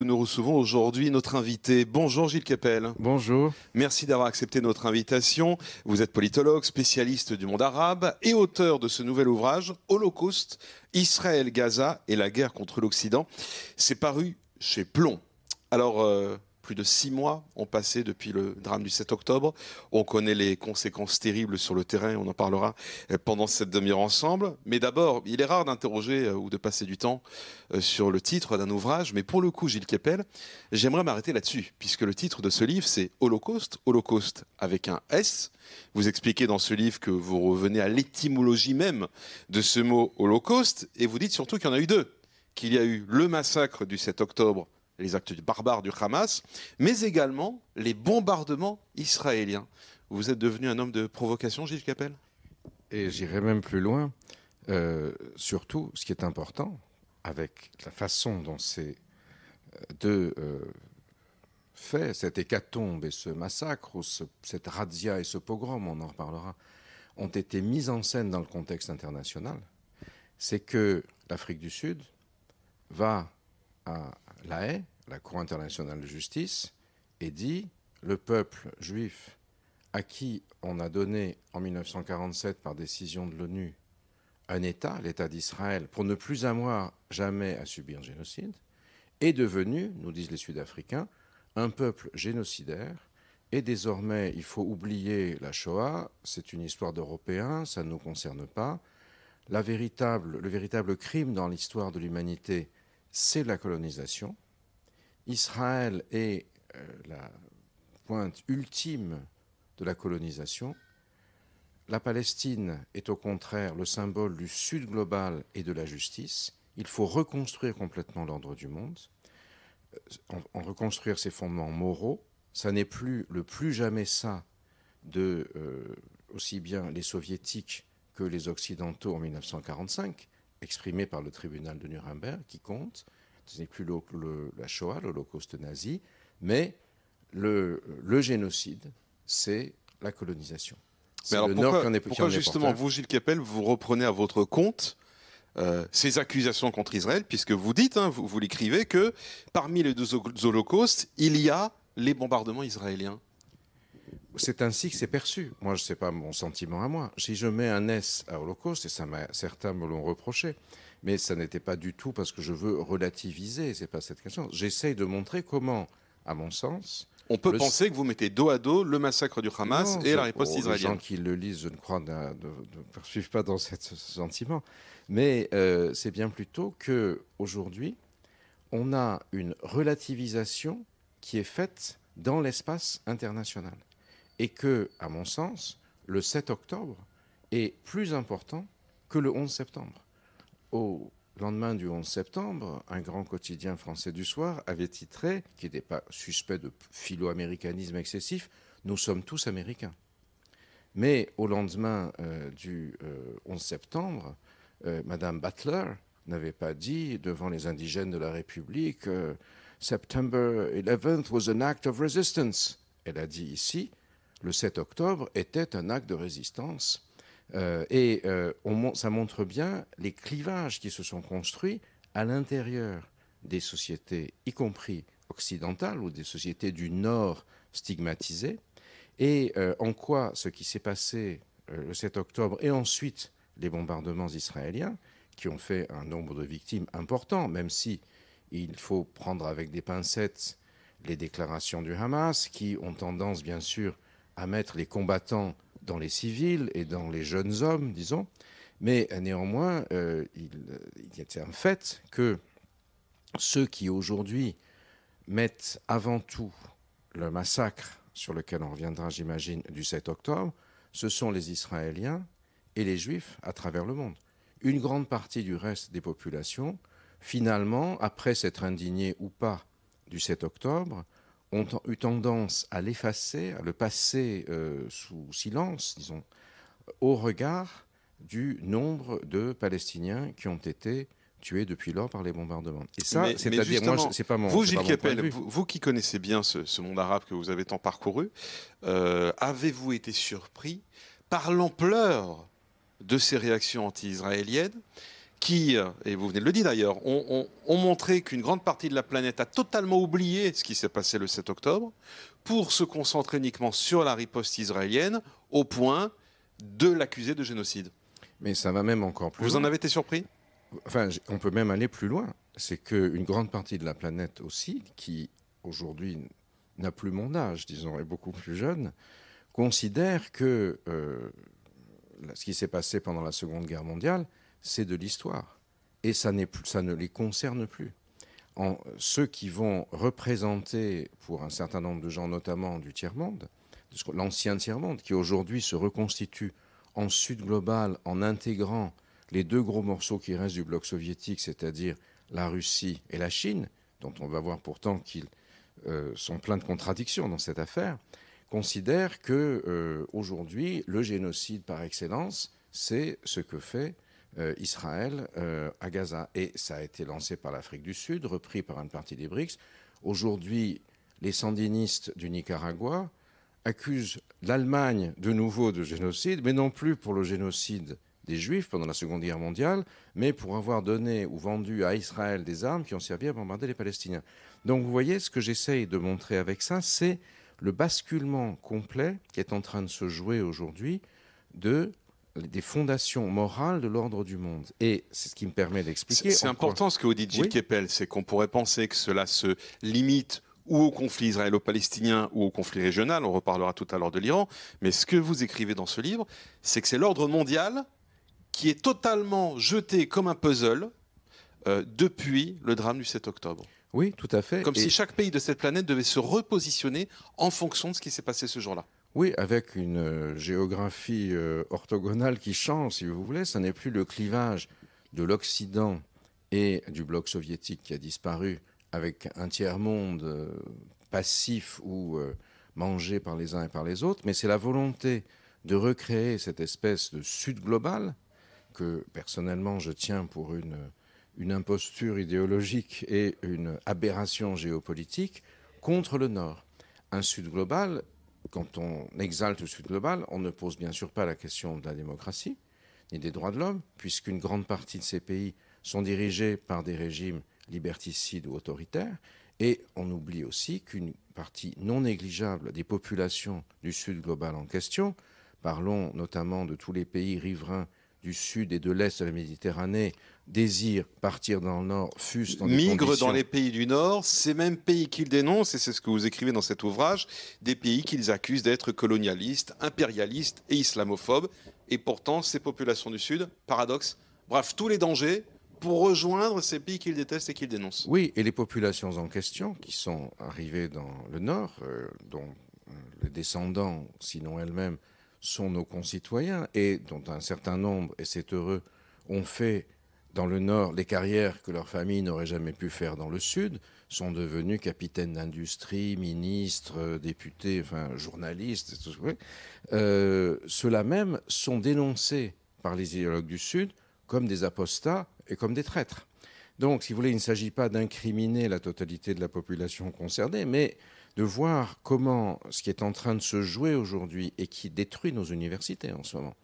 Nous recevons aujourd'hui notre invité. Bonjour Gilles Capel. Bonjour. Merci d'avoir accepté notre invitation. Vous êtes politologue, spécialiste du monde arabe et auteur de ce nouvel ouvrage, Holocauste, Israël, Gaza et la guerre contre l'Occident. C'est paru chez Plomb. Alors, euh, plus de six mois ont passé depuis le drame du 7 octobre. On connaît les conséquences terribles sur le terrain, on en parlera euh, pendant cette demi-heure ensemble. Mais d'abord, il est rare d'interroger euh, ou de passer du temps euh, sur le titre d'un ouvrage, mais pour le coup, Gilles Kepel, j'aimerais m'arrêter là-dessus, puisque le titre de ce livre, c'est Holocauste, Holocauste avec un S. Vous expliquez dans ce livre que vous revenez à l'étymologie même de ce mot Holocauste, et vous dites surtout qu'il y en a eu deux, qu'il y a eu le massacre du 7 octobre les actes barbares du Hamas, mais également les bombardements israéliens. Vous êtes devenu un homme de provocation, Gilles Capel Et j'irai même plus loin. Euh, surtout, ce qui est important, avec la façon dont ces euh, deux euh, faits, cette hécatombe et ce massacre, ou cette razzia et ce pogrom, on en reparlera, ont été mis en scène dans le contexte international, c'est que l'Afrique du Sud va à la la Cour internationale de justice, et dit le peuple juif à qui on a donné en 1947 par décision de l'ONU un État, l'État d'Israël, pour ne plus avoir jamais à subir génocide, est devenu, nous disent les Sud-Africains, un peuple génocidaire. Et désormais, il faut oublier la Shoah, c'est une histoire d'Européens, ça ne nous concerne pas. le véritable crime dans l'histoire de l'humanité, c'est la colonisation. Israël est euh, la pointe ultime de la colonisation. La Palestine est au contraire le symbole du Sud global et de la justice. Il faut reconstruire complètement l'ordre du monde, euh, en, reconstruire ses fondements moraux. Ça n'est plus le plus jamais ça de euh, aussi bien les soviétiques que les occidentaux en 1945 exprimé par le tribunal de Nuremberg qui compte. Ce n'est plus le, la Shoah, l'Holocauste nazi, mais le, génocide, c'est la colonisation. Mais alors pourquoi, pourquoi justement vous, Gilles Kepel, vous reprenez à votre compte euh, ces accusations contre Israël, puisque vous dites, hein, vous, vous l'écrivez, que parmi les deux holocaustes, il y a les bombardements israéliens c'est ainsi que c'est perçu. Moi, je n'est sais pas mon sentiment à moi. Si je mets un S à Holocauste, et ça certains me l'ont reproché, mais ça n'était pas du tout parce que je veux relativiser, c'est pas cette question. J'essaye de montrer comment, à mon sens, on peut penser que vous mettez dos à dos le massacre du Hamas et la réponse israélienne. Les gens qui le lisent, je ne crois, ne, poursuivent pas dans cette, ce sentiment. Mais euh, c'est bien plutôt que aujourd'hui, on a une relativisation qui est faite dans l'espace international et que, à mon sens, le 7 octobre est plus important que le 11 septembre. Au lendemain du 11 septembre, un grand quotidien français du soir avait titré, qui n'était pas suspect de philo-américanisme excessif, Nous sommes tous américains. Mais au lendemain euh, du 11 euh, septembre, euh, Madame Butler n'avait pas dit devant les indigènes de la République September 11th was an act of resistance. Elle a dit ici le 7 octobre était un acte de résistance. Euh, et euh, ça montre bien les clivages qui se sont construits à l'intérieur des sociétés, y compris occidentales ou des sociétés du Nord stigmatisées, et euh, en quoi ce qui s'est passé le 7 octobre et ensuite les bombardements israéliens, qui ont fait un nombre de victimes important, même si il faut prendre avec des pincettes les déclarations du Hamas, qui ont tendance bien sûr à mettre les combattants dans les civils et dans les jeunes hommes, disons. Mais euh, néanmoins, euh, euh, il, y a un fait que ceux qui aujourd'hui mettent avant tout le massacre, sur lequel on reviendra, j'imagine, du 7 octobre, ce sont les Israéliens et les Juifs à travers le monde. Une grande partie du reste des populations, finalement, après s'être indignés ou pas du 7 octobre, ont eu tendance à l'effacer, à le passer euh, sous silence, disons, au regard du nombre de Palestiniens qui ont été tués depuis lors par les bombardements. Et ça, c'est-à-dire, moi, c'est pas mon. Vous, Gilles Capel, vous, qui connaissez bien ce, monde arabe que vous avez tant parcouru, euh, avez-vous été surpris par l'ampleur de ces réactions anti-israéliennes qui, et vous venez de le dire d'ailleurs, ont, montré qu'une grande partie de la planète a totalement oublié ce qui s'est passé le 7 octobre pour se concentrer uniquement sur la riposte israélienne au point de l'accuser de génocide. Mais ça va même encore plus. Vous en avez été surpris Enfin, on peut même aller plus loin. C'est qu'une grande partie de la planète aussi, qui aujourd'hui n'a plus mon âge, disons, est beaucoup plus jeune, considère que euh, ce qui s'est passé pendant la Seconde Guerre mondiale c'est de l'histoire. Et ça, ne les concerne plus. En, ceux qui vont représenter, pour un certain nombre de gens, notamment du tiers-monde, l'ancien tiers-monde, qui aujourd'hui se reconstitue en sud global en intégrant les deux gros morceaux qui restent du bloc soviétique, c'est-à-dire la Russie et la Chine, dont on va voir pourtant qu'ils euh, sont pleins de contradictions dans cette affaire, considèrent que euh, aujourd'hui le génocide par excellence, c'est ce que fait euh, Israël euh, à Gaza. Et ça a été lancé par l'Afrique du Sud, repris par une partie des BRICS. Aujourd'hui, les sandinistes du Nicaragua accusent l'Allemagne de nouveau de génocide, mais non plus pour le génocide des Juifs pendant la Seconde Guerre mondiale, mais pour avoir donné ou vendu à Israël des armes qui ont servi à bombarder les Palestiniens. Donc vous voyez, ce que j'essaye de montrer avec ça, c'est le basculement complet qui est en train de se jouer aujourd'hui de des fondations morales de l'ordre du monde. Et c'est ce qui me permet d'expliquer. C'est important ce que vous dites, Gilles oui. c'est qu'on pourrait penser que cela se limite ou au conflit israélo-palestinien ou au conflit régional, on reparlera tout à l'heure de l'Iran, mais ce que vous écrivez dans ce livre, c'est que c'est l'ordre mondial qui est totalement jeté comme un puzzle euh, depuis le drame du 7 octobre. Oui, tout à fait. Comme si chaque pays de cette planète devait se repositionner en fonction de ce qui s'est passé ce jour-là. Oui, avec une euh, géographie euh, orthogonale qui change, si vous voulez. Ce n'est plus le clivage de l'Occident et du bloc soviétique qui a disparu avec un tiers-monde euh, passif ou mangé par les uns et par les autres, mais c'est la volonté de recréer cette espèce de sud global que personnellement je tiens pour une, une imposture idéologique et une aberration géopolitique contre le nord. Un sud global quand on exalte le Sud global, on ne pose bien sûr pas la question de la démocratie ni des droits de l'homme, puisqu'une grande partie de ces pays sont dirigés par des régimes liberticides ou autoritaires. Et on oublie aussi qu'une partie non négligeable des populations du Sud global en question, parlons notamment de tous les pays riverains du sud et de l'est de la Méditerranée désirent partir dans le nord, fussent dans migrent dans les pays du nord, ces mêmes pays qu'ils dénoncent, et c'est ce que vous écrivez dans cet ouvrage, des pays qu'ils accusent d'être colonialistes, impérialistes et islamophobes. Et pourtant, ces populations du sud, paradoxe, bravent tous les dangers pour rejoindre ces pays qu'ils détestent et qu'ils dénoncent. Oui, et les populations en question qui sont arrivées dans le nord, euh, dont euh, les descendants, sinon elles-mêmes, sont nos concitoyens et dont un certain nombre, et c'est heureux, ont fait dans le Nord les carrières que leur famille n'aurait jamais pu faire dans le Sud, sont devenus capitaines d'industrie, ministres, euh, députés, enfin journalistes, euh, ceux-là même sont dénoncés par les idéologues du Sud comme des apostats et comme des traîtres. Donc, si vous voulez, il ne s'agit pas d'incriminer la totalité de la population concernée, mais de voir comment ce qui est en train de se jouer aujourd'hui et qui détruit nos universités en ce moment.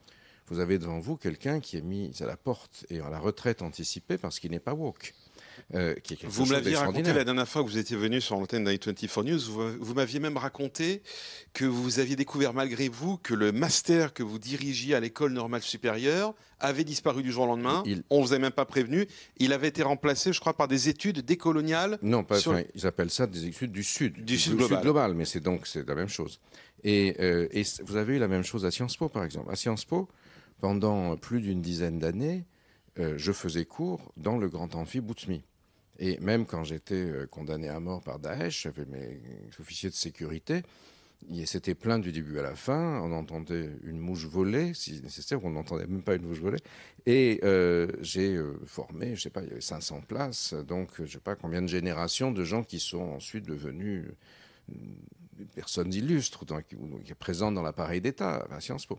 Vous avez devant vous quelqu'un qui est mis à la porte et à la retraite anticipée parce qu'il n'est pas woke. Euh, vous me l'aviez raconté la dernière fois que vous étiez venu sur l'antenne d'i24 News, vous, m'aviez même raconté que vous aviez découvert malgré vous que le master que vous dirigiez à l'école normale supérieure avait disparu du jour au lendemain. On ne vous avait même pas prévenu. Il avait été remplacé, je crois, par des études décoloniales. Non, pas, ils appellent ça des études du Sud. Du, sud, global. mais c'est donc c'est la même chose. Et, euh, et, vous avez eu la même chose à Sciences Po, par exemple. À Sciences Po, pendant plus d'une dizaine d'années, euh, je faisais cours dans le grand amphi Boutsmi. Et même quand j'étais euh, condamné à mort par Daesh, j'avais mes officiers de sécurité, c'était plein du début à la fin. On entendait une mouche voler, si nécessaire, on n'entendait même pas une mouche voler. Et euh, j'ai formé, je ne sais pas, il y avait 500 places, donc je ne sais pas combien de générations de gens qui sont ensuite devenus des personnes illustres, qui sont présentes dans l'appareil d'État à Sciences Po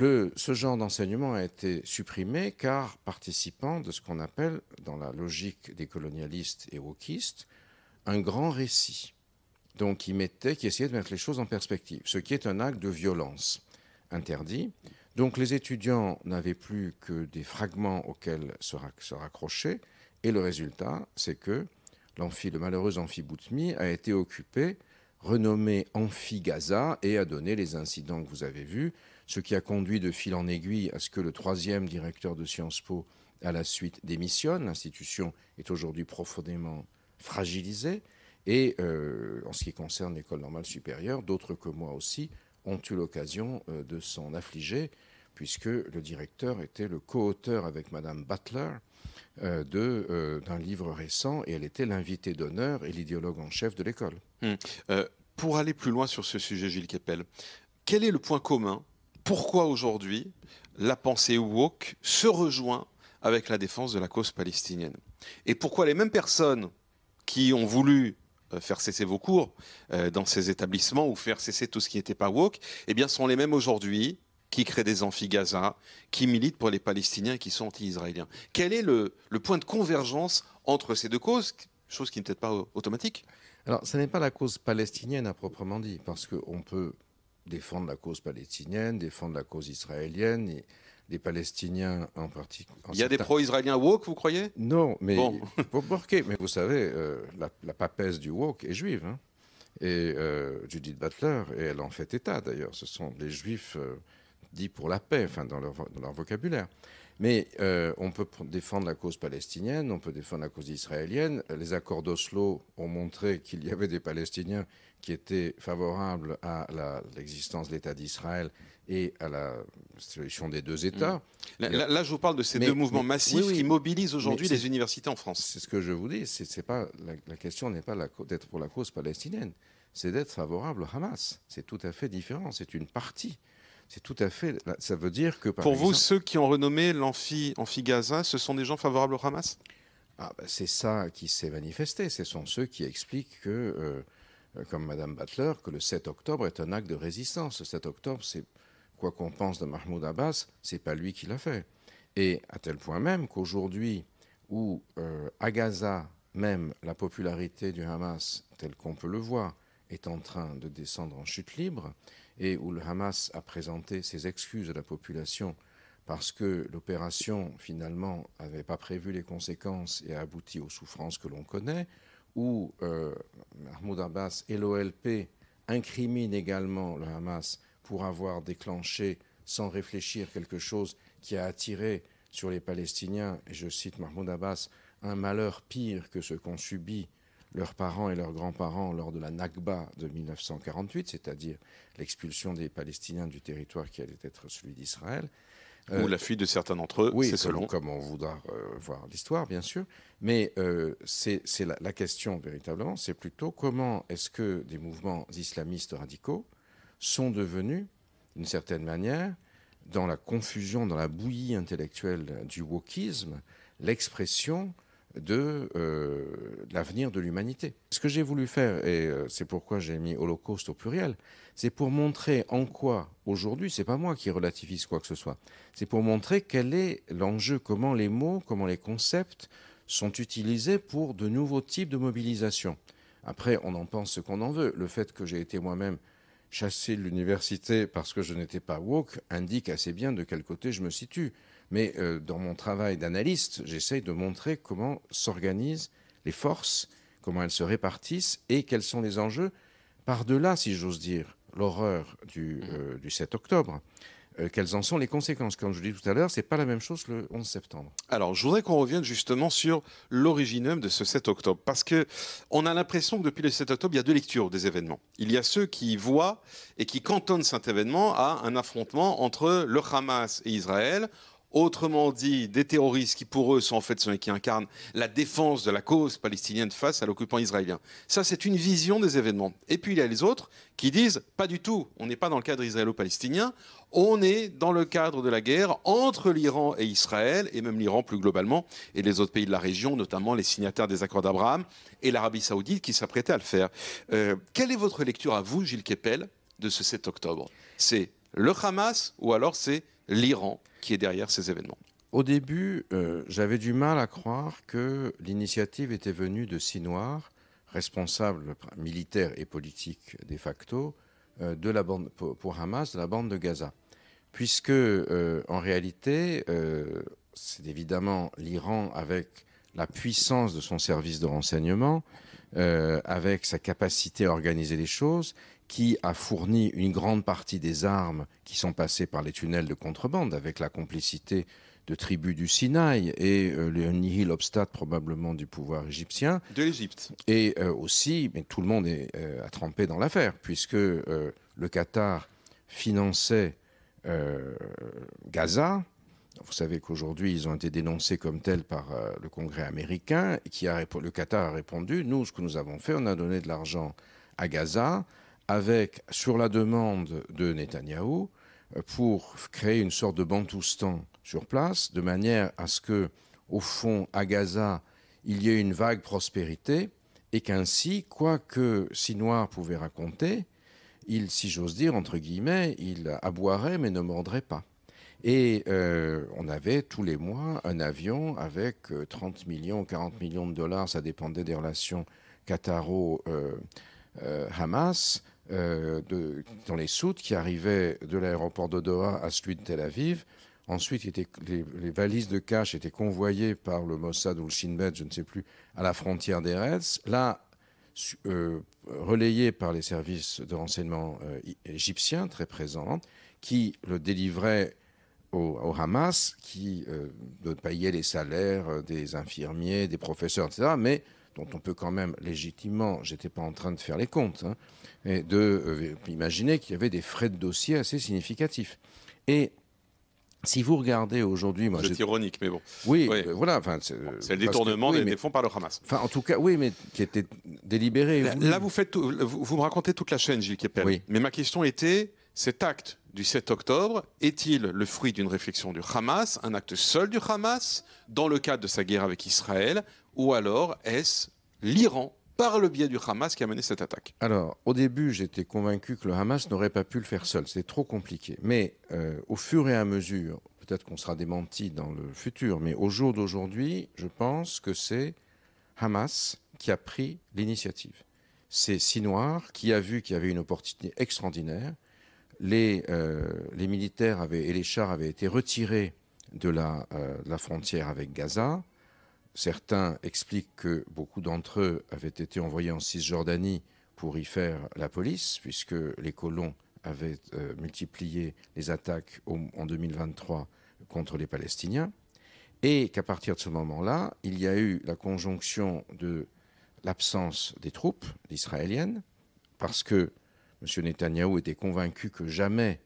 ce genre d'enseignement a été supprimé car participant de ce qu'on appelle, dans la logique des colonialistes et wokistes, un grand récit. Donc qui mettait, qui essayait de mettre les choses en perspective, ce qui est un acte de violence interdit. Donc les étudiants n'avaient plus que des fragments auxquels se, raccrocher, et le résultat, c'est que le malheureux Amphiboutmi a été occupé renommé Amphigaza » et a donné les incidents que vous avez vus, ce qui a conduit de fil en aiguille à ce que le troisième directeur de Sciences Po, à la suite, démissionne. L'institution est aujourd'hui profondément fragilisée. Et euh, en ce qui concerne l'école normale supérieure, d'autres que moi aussi ont eu l'occasion euh, de s'en affliger, puisque le directeur était le co-auteur avec Madame Butler euh, euh, d'un livre récent, et elle était l'invitée d'honneur et l'idéologue en chef de l'école. Hmm. Euh, pour aller plus loin sur ce sujet, Gilles Keppel, quel est le point commun Pourquoi aujourd'hui la pensée woke se rejoint avec la défense de la cause palestinienne Et pourquoi les mêmes personnes qui ont voulu faire cesser vos cours dans ces établissements ou faire cesser tout ce qui n'était pas woke, eh bien, sont les mêmes aujourd'hui qui crée des amphigazas, qui milite pour les Palestiniens qui sont anti-israéliens. Quel est le, point de convergence entre ces deux causes Chose qui n'est peut-être pas automatique. Alors, ce n'est pas la cause palestinienne à proprement dit, parce qu'on peut défendre la cause palestinienne, défendre la cause israélienne. Et les Palestiniens en particulier. Il y a des pro-israéliens woke, vous croyez Non, mais pour mais vous savez, euh, la, la, papesse du woke est juive. Hein. et euh, Judith Butler, et elle en fait état d'ailleurs, ce sont des juifs euh, dit pour la paix, enfin dans leur, vocabulaire. Mais euh, on peut défendre la cause palestinienne, on peut défendre la cause israélienne. Les accords d'Oslo ont montré qu'il y avait des Palestiniens qui étaient favorables à l'existence de l'État d'Israël et à la solution des deux États. Mmh. Là, je vous parle de ces deux mouvements massifs qui mobilisent aujourd'hui les universités en France. C'est ce que je vous dis. C'est pas la, la question n'est pas d'être pour la cause palestinienne, c'est d'être favorable au Hamas. C'est tout à fait différent. C'est une partie c'est tout à fait. Ça veut dire que. Pour vous, ceux qui ont renommé l'amphi Gaza, ce sont des gens favorables au Hamas ah, bah, C'est ça qui s'est manifesté. Ce sont ceux qui expliquent que, euh, euh, comme Mme Butler, que le 7 octobre est un acte de résistance. Le 7 octobre, c'est quoi qu'on pense de Mahmoud Abbas, c'est pas lui qui l'a fait. Et à tel point même qu'aujourd'hui, où euh, à Gaza, même la popularité du Hamas, telle qu'on peut le voir, est en train de descendre en chute libre, et où le Hamas a présenté ses excuses à la population parce que l'opération finalement n'avait pas prévu les conséquences et a abouti aux souffrances que l'on connaît, où euh, Mahmoud Abbas et l'OLP incriminent également le Hamas pour avoir déclenché sans réfléchir quelque chose qui a attiré sur les Palestiniens, et je cite Mahmoud Abbas, un malheur pire que ce qu'on subit leurs parents et leurs grands-parents lors de la Nakba de 1948, c'est-à-dire l'expulsion des Palestiniens du territoire qui allait être celui d'Israël. Ou euh, la fuite de certains d'entre eux, c'est selon comme on voudra euh, voir l'histoire, bien sûr. Mais euh, c'est la, la, question véritablement, c'est plutôt comment est-ce que des mouvements islamistes radicaux sont devenus, d'une certaine manière, dans la confusion, dans la bouillie intellectuelle du wokisme, l'expression euh, de l'avenir de l'humanité. Ce que j'ai voulu faire, et euh, c'est pourquoi j'ai mis Holocauste au pluriel, c'est pour montrer en quoi aujourd'hui, c'est pas moi qui relativise quoi que ce soit, c'est pour montrer quel est l'enjeu, comment les mots, comment les concepts sont utilisés pour de nouveaux types de mobilisation. Après, on en pense ce qu'on en veut. Le fait que j'ai été moi-même chassé de l'université parce que je n'étais pas woke indique assez bien de quel côté je me situe. Mais euh, dans mon travail d'analyste, j'essaye de montrer comment s'organisent les forces, comment elles se répartissent et quels sont les enjeux par-delà, si j'ose dire, l'horreur du, 7 mm. euh, octobre. Euh, quelles en sont les conséquences Comme je dis dis tout à l'heure, ce n'est pas la même chose le 11 septembre. Alors, je voudrais qu'on revienne justement sur l'originum de ce 7 octobre, parce que on a l'impression que depuis le 7 octobre, il y a deux lectures des événements. Il y a ceux qui voient et qui cantonnent cet événement à un affrontement entre le Hamas et Israël, Autrement dit, des terroristes qui pour eux sont en fait ceux qui incarnent la défense de la cause palestinienne face à l'occupant israélien. Ça, c'est une vision des événements. Et puis il y a les autres qui disent pas du tout, on n'est pas dans le cadre israélo-palestinien, on est dans le cadre de la guerre entre l'Iran et Israël, et même l'Iran plus globalement, et les autres pays de la région, notamment les signataires des accords d'Abraham et l'Arabie saoudite qui s'apprêtait à le faire. Euh, quelle est votre lecture à vous, Gilles keppel de ce 7 octobre C'est le Hamas ou alors c'est l'Iran qui est derrière ces événements. Au début, euh, j'avais du mal à croire que l'initiative était venue de Sinoir, responsable militaire et politique de facto euh, de la bande, pour, Hamas de la bande de Gaza. Puisque, euh, en réalité, c'est évidemment l'Iran avec la puissance de son service de renseignement, avec sa capacité à organiser les choses, qui a fourni une grande partie des armes qui sont passées par les tunnels de contrebande, avec la complicité de tribus du Sinaï et euh, le nihil obstat probablement du pouvoir égyptien. De l'Égypte. Et euh, aussi, mais tout le monde est, a euh, trempé dans l'affaire, puisque le Qatar finançait Gaza. Vous savez qu'aujourd'hui, ils ont été dénoncés comme tels par le Congrès américain, qui a, le Qatar a répondu, nous, ce que nous avons fait, on a donné de l'argent à Gaza, avec, sur la demande de Netanyahou, euh, pour créer une sorte de Bantoustan sur place, de manière à ce que, au fond, à Gaza, il y ait une vague prospérité, et qu'ainsi, quoi que Sinoir pouvait raconter, il, si j'ose dire, entre guillemets, il aboierait mais ne mordrait pas. Et euh, on avait tous les mois un avion avec 30 euh, millions, 40 millions de dollars, ça dépendait des relations Qataro-Hamas, euh, de, dans les soutes qui arrivaient de l'aéroport de Doha à celui de Tel Aviv. Ensuite, les, valises de cash étaient convoyées par le Mossad ou le Shin Bet, je ne sais plus, à la frontière des Reds. Là, euh, relayées par les services de renseignement euh, égyptiens très présents, qui le délivraient au, au Hamas, qui payait les salaires des infirmiers, des professeurs, etc. Mais dont on peut quand même légitimement, j'étais pas en train de faire les comptes, hein, de euh, imaginer qu'il y avait des frais de dossier assez significatifs. Et si vous regardez aujourd'hui, moi, c'est ironique, mais bon. Oui, euh, voilà. Euh, c'est le détournement des fonds par le Hamas. Enfin, en tout cas, oui, mais qui était délibéré. Là, vous me racontez toute la chaîne, Gilles Kepel. Mais ma question était cet acte du 7 octobre est-il le fruit d'une réflexion du Hamas, un acte seul du Hamas, dans le cadre de sa guerre avec Israël, ou alors est-ce l'Iran par le biais du Hamas qui a mené cette attaque Alors, au début, j'étais convaincu que le Hamas n'aurait pas pu le faire seul, C'était trop compliqué. Mais euh, au fur et à mesure, peut-être qu'on sera démenti dans le futur, mais au jour d'aujourd'hui, je pense que c'est Hamas qui a pris l'initiative. C'est Sinoir qui a vu qu'il y avait une opportunité extraordinaire euh, les, militaires et les chars avaient été retirés de la, euh, la frontière avec Gaza. Certains expliquent que beaucoup d'entre eux avaient été envoyés en Cisjordanie pour y faire la police, puisque les colons avaient euh, multiplié les attaques en 2023 contre les Palestiniens, et qu'à partir de ce moment-là, il y a eu la conjonction de l'absence des troupes israéliennes, parce que M. Netanyahou était convaincu que jamais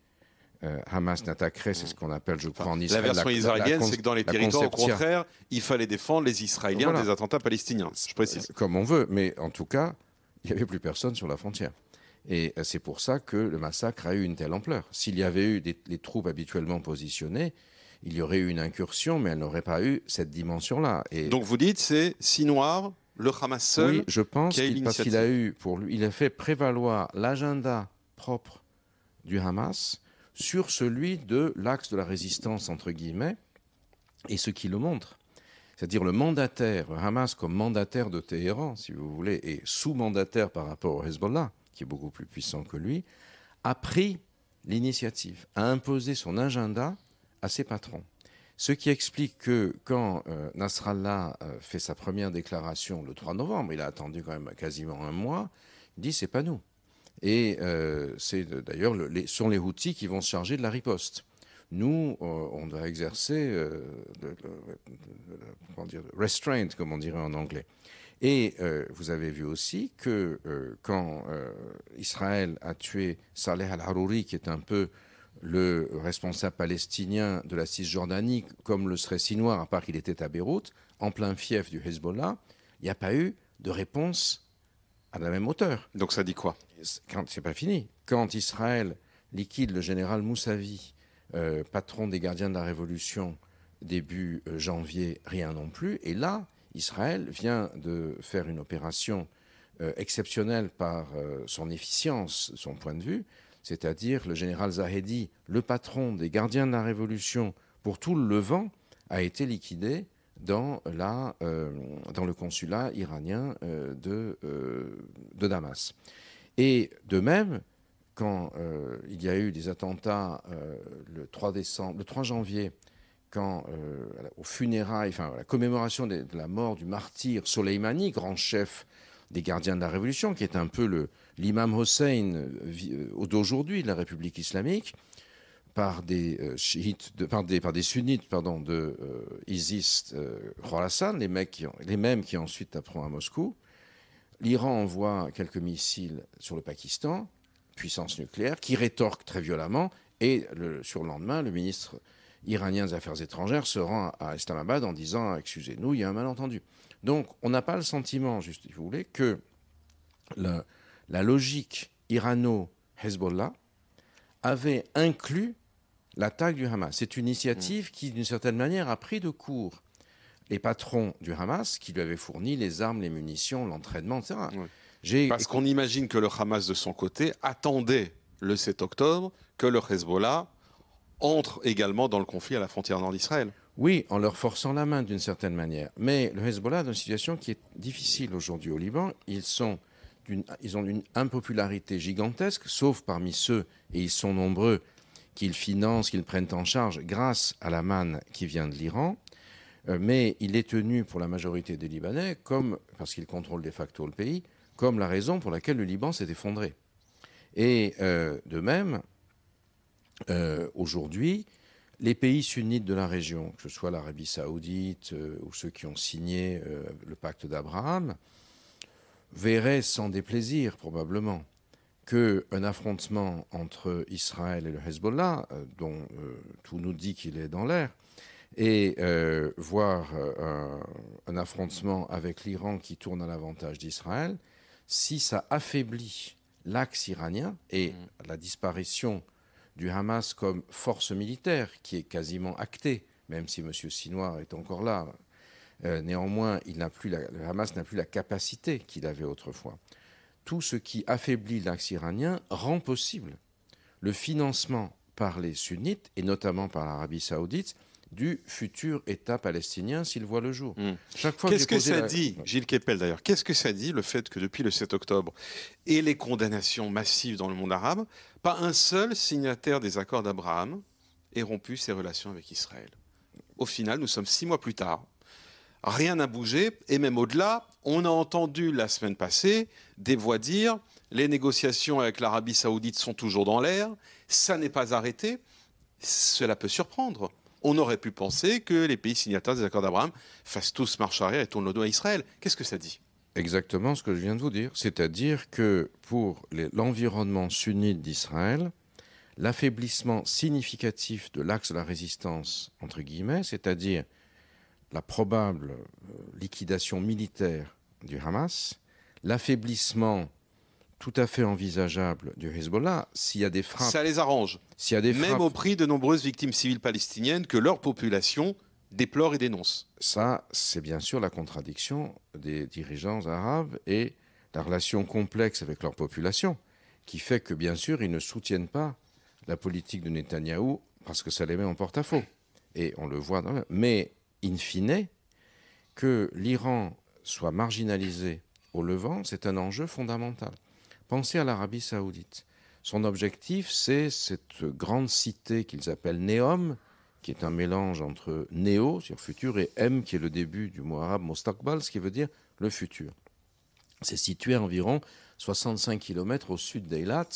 euh, Hamas n'attaquerait, c'est ce qu'on appelle, je crois, en Israël. La version israélienne, c'est que dans les territoires, au contraire, il fallait défendre les Israéliens des attentats palestiniens, je précise. Euh, comme on veut, mais en tout cas, il n'y avait plus personne sur la frontière. Et euh, c'est pour ça que le massacre a eu une telle ampleur. S'il y avait eu des, les troupes habituellement positionnées, il y aurait eu une incursion, mais elle n'aurait pas eu cette dimension-là. Et... Donc vous dites, c'est si noir, le Hamas seul. je pense qu'il, qu'il a eu il a fait prévaloir l'agenda propre du Hamas sur celui de l'axe de la résistance entre guillemets et ce qui le montre. C'est-à-dire le mandataire, le Hamas comme mandataire de Téhéran, si vous voulez, et sous-mandataire par rapport au Hezbollah, qui est beaucoup plus puissant que lui, a pris l'initiative, a imposé son agenda à ses patrons. Ce qui explique que quand euh, Nasrallah euh, fait sa première déclaration le 3 novembre, il a attendu quand même quasiment un mois, il dit c'est pas nous. Et euh, c'est d'ailleurs le, les, sont les Houthis qui vont se charger de la riposte. Nous, on doit exercer le, restraint, comme on dirait en anglais. Et vous avez vu aussi que quand Israël a tué Saleh al-Harouri, qui est un peu le responsable palestinien de la Cisjordanie, comme le serait Sinoir, à part qu'il était à Beyrouth, en plein fief du Hezbollah, il n'y a pas eu de réponse à la même hauteur. Donc ça dit quoi Quand c'est pas fini. Quand Israël liquide le général Moussavi, euh, patron des gardiens de la Révolution, début euh, janvier, rien non plus. Et là, Israël vient de faire une opération euh, exceptionnelle par son efficience, son point de vue, c'est-à-dire le général Zahedi, le patron des gardiens de la Révolution pour tout le Levant, a été liquidé dans, euh, le consulat iranien euh, euh, de, Damas. Et de même, quand il y a eu des attentats le, 3 janvier, quand, au funérailles, enfin, à la commémoration de, de, la mort du martyr Soleimani, grand chef des gardiens de la Révolution, qui est un peu le, l'imam Hossein euh, euh, d'aujourd'hui de la République islamique, par des, euh, chiites, par des, sunnites pardon, de Isis Khorasan, les, les mêmes qui ensuite apprend à Moscou. L'Iran envoie quelques missiles sur le Pakistan, puissance nucléaire, qui rétorque très violemment. Et le, sur le lendemain, le ministre iranien des Affaires étrangères se rend à Islamabad en disant Excusez-nous, il y a un malentendu. Donc, on n'a pas le sentiment, juste si vous voulez, que la, la logique Irano-Hezbollah avait inclus l'attaque du Hamas. C'est une initiative mm. qui, d'une certaine manière, a pris de court les patrons du Hamas qui lui avaient fourni les armes, les munitions, l'entraînement, etc. Parce qu'on imagine que le Hamas, de son côté, attendait le 7 octobre que le Hezbollah entre également dans le conflit à la frontière nord d'Israël. Oui, en leur forçant la main d'une certaine manière. Mais le Hezbollah dans une situation qui est difficile aujourd'hui au Liban. Ils sont ils ont une impopularité gigantesque, sauf parmi ceux, et ils sont nombreux, qu'ils financent, qu'ils prennent en charge grâce à la manne qui vient de l'Iran. Euh, mais il est tenu pour la majorité des Libanais, comme, parce qu'ils contrôlent de facto le pays, comme la raison pour laquelle le Liban s'est effondré. Et euh, de même, euh, aujourd'hui, les pays sunnites de la région, que ce soit l'Arabie saoudite ou ceux qui ont signé le pacte d'Abraham, verrait sans déplaisir probablement que un affrontement entre Israël et le Hezbollah, euh, dont euh, tout nous dit qu'il est dans l'air, et euh, voir un, un, affrontement avec l'Iran qui tourne à l'avantage d'Israël, si ça affaiblit l'axe iranien et mm. la disparition du Hamas comme force militaire, qui est quasiment actée, même si M. Sinoir est encore là, euh, néanmoins, il la, le Hamas n'a plus la capacité qu'il avait autrefois. Tout ce qui affaiblit l'axe iranien rend possible le financement par les sunnites, et notamment par l'Arabie saoudite, du futur État palestinien s'il voit le jour. Hmm. Chaque Qu'est-ce que, ça dit, Gilles Keppel d'ailleurs Qu'est-ce que ça dit le fait que depuis le 7 octobre et les condamnations massives dans le monde arabe, pas un seul signataire des accords d'Abraham ait rompu ses relations avec Israël Au final, nous sommes six mois plus tard, rien n'a bougé, et même au-delà, on a entendu la semaine passée des voix dire les négociations avec l'Arabie saoudite sont toujours dans l'air, ça n'est pas arrêté, cela peut surprendre. On aurait pu penser que les pays signataires des accords d'Abraham fassent tous marche arrière et tournent le dos à Israël. Qu'est-ce que ça dit Exactement ce que je viens de vous dire, c'est-à-dire que pour l'environnement sunnite d'Israël, l'affaiblissement significatif de l'axe de la résistance, entre guillemets, c'est-à-dire la probable euh, liquidation militaire du Hamas, l'affaiblissement tout à fait envisageable du Hezbollah, s'il y a des frappes... Ça les arrange, s'il des même au prix de nombreuses victimes civiles palestiniennes que leur population déplore et dénonce. Ça, c'est bien sûr la contradiction des dirigeants arabes et la relation complexe avec leur population, qui fait que, bien sûr, ils ne soutiennent pas la politique de Netanyahou parce que ça les met en porte-à-faux. Et on le voit dans Mais in fine, que l'Iran soit marginalisé au Levant, c'est un enjeu fondamental. Pensez à l'Arabie saoudite. Son objectif, c'est cette grande cité qu'ils appellent Neom, qui est un mélange entre Néo, sur futur, et M, qui est le début du mot arabe Mostakbal, ce qui veut dire le futur. C'est situé à environ 65 km au sud d'Eilat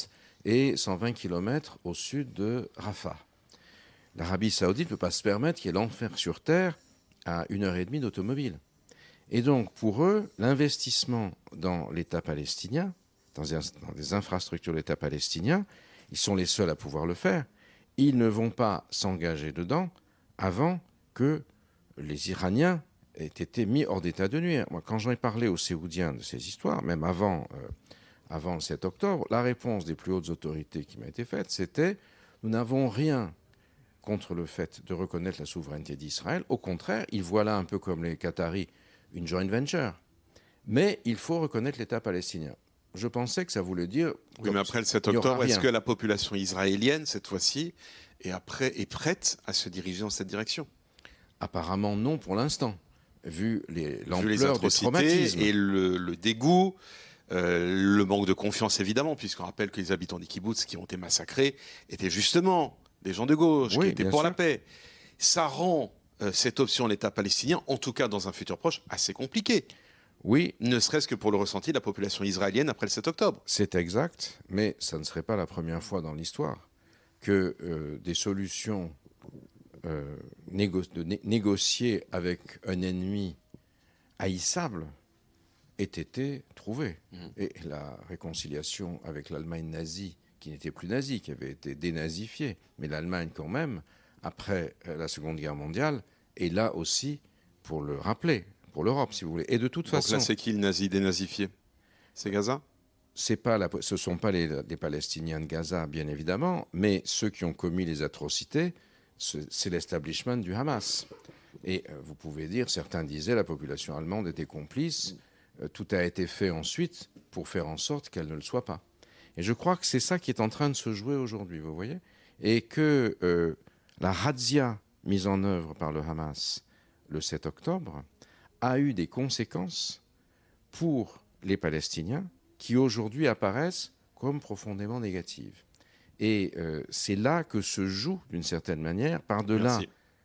et 120 km au sud de Rafah. L'Arabie saoudite ne peut pas se permettre qu'il y ait l'enfer sur Terre à une heure et demie d'automobile. Et donc, pour eux, l'investissement dans l'État palestinien, dans des infrastructures de l'État palestinien, ils sont les seuls à pouvoir le faire. Ils ne vont pas s'engager dedans avant que les Iraniens aient été mis hors d'état de nuire. Moi, quand j'en ai parlé aux Séoudiens de ces histoires, même avant, euh, avant le 7 octobre, la réponse des plus hautes autorités qui m'a été faite, c'était nous n'avons rien contre le fait de reconnaître la souveraineté d'Israël. Au contraire, ils voient là, un peu comme les Qataris, une joint venture. Mais il faut reconnaître l'État palestinien. Je pensais que ça voulait dire. mais après le 7 octobre, est-ce que la population israélienne, cette fois-ci, est, est prête à se diriger dans cette direction Apparemment, non pour l'instant, vu l'ampleur des traumatismes. Et le, dégoût. Euh, le manque de confiance, évidemment, puisqu'on rappelle que les habitants des kibbutz qui ont été massacrés étaient justement des gens de gauche qui étaient pour la paix. Ça rend euh, cette option l'État palestinien, en tout cas dans un futur proche, assez compliqué. Oui. Ne serait-ce que pour le ressenti de la population israélienne après le 7 octobre. C'est exact, mais ça ne serait pas la première fois dans l'histoire que euh, des solutions euh, négociées avec un ennemi haïssable aient été trouvées. Mm. Et la réconciliation avec l'Allemagne nazie qui n'était plus nazi, qui avait été dénazifié. Mais l'Allemagne, quand même, après euh, la Seconde Guerre mondiale, est là aussi pour le rappeler, pour l'Europe, si vous voulez. Et de toute façon. c'est qui le nazi dénazifié C'est Gaza pas ce ne sont pas les, les, Palestiniens de Gaza, bien évidemment, mais ceux qui ont commis les atrocités, c'est l'establishment du Hamas. Et euh, vous pouvez dire, certains disaient, la population allemande était complice, euh, tout a été fait ensuite pour faire en sorte qu'elle ne le soit pas. Et je crois que c'est ça qui est en train de se jouer aujourd'hui, vous voyez Et que euh, la Hadzia mise en œuvre par le Hamas le 7 octobre a eu des conséquences pour les Palestiniens qui aujourd'hui apparaissent comme profondément négatives. Et euh, c'est là que se joue, d'une certaine manière, par-delà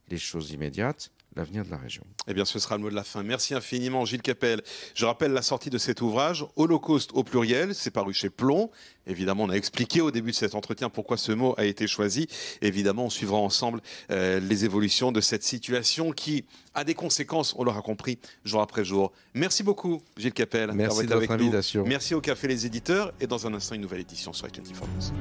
les choses immédiates, l'avenir de la région. Eh bien, ce sera le mot de la fin. Merci infiniment, Gilles Capel. Je rappelle la sortie de cet ouvrage, Holocauste au pluriel, c'est paru chez Plomb. Évidemment, on a expliqué au début de cet entretien pourquoi ce mot a été choisi. Évidemment, on suivra ensemble euh, les évolutions de cette situation qui a des conséquences, on l'aura compris, jour après jour. Merci beaucoup, Gilles Capel. Merci de votre Nous. Merci au Café Les Éditeurs et dans un instant, une nouvelle édition sur iTunes France.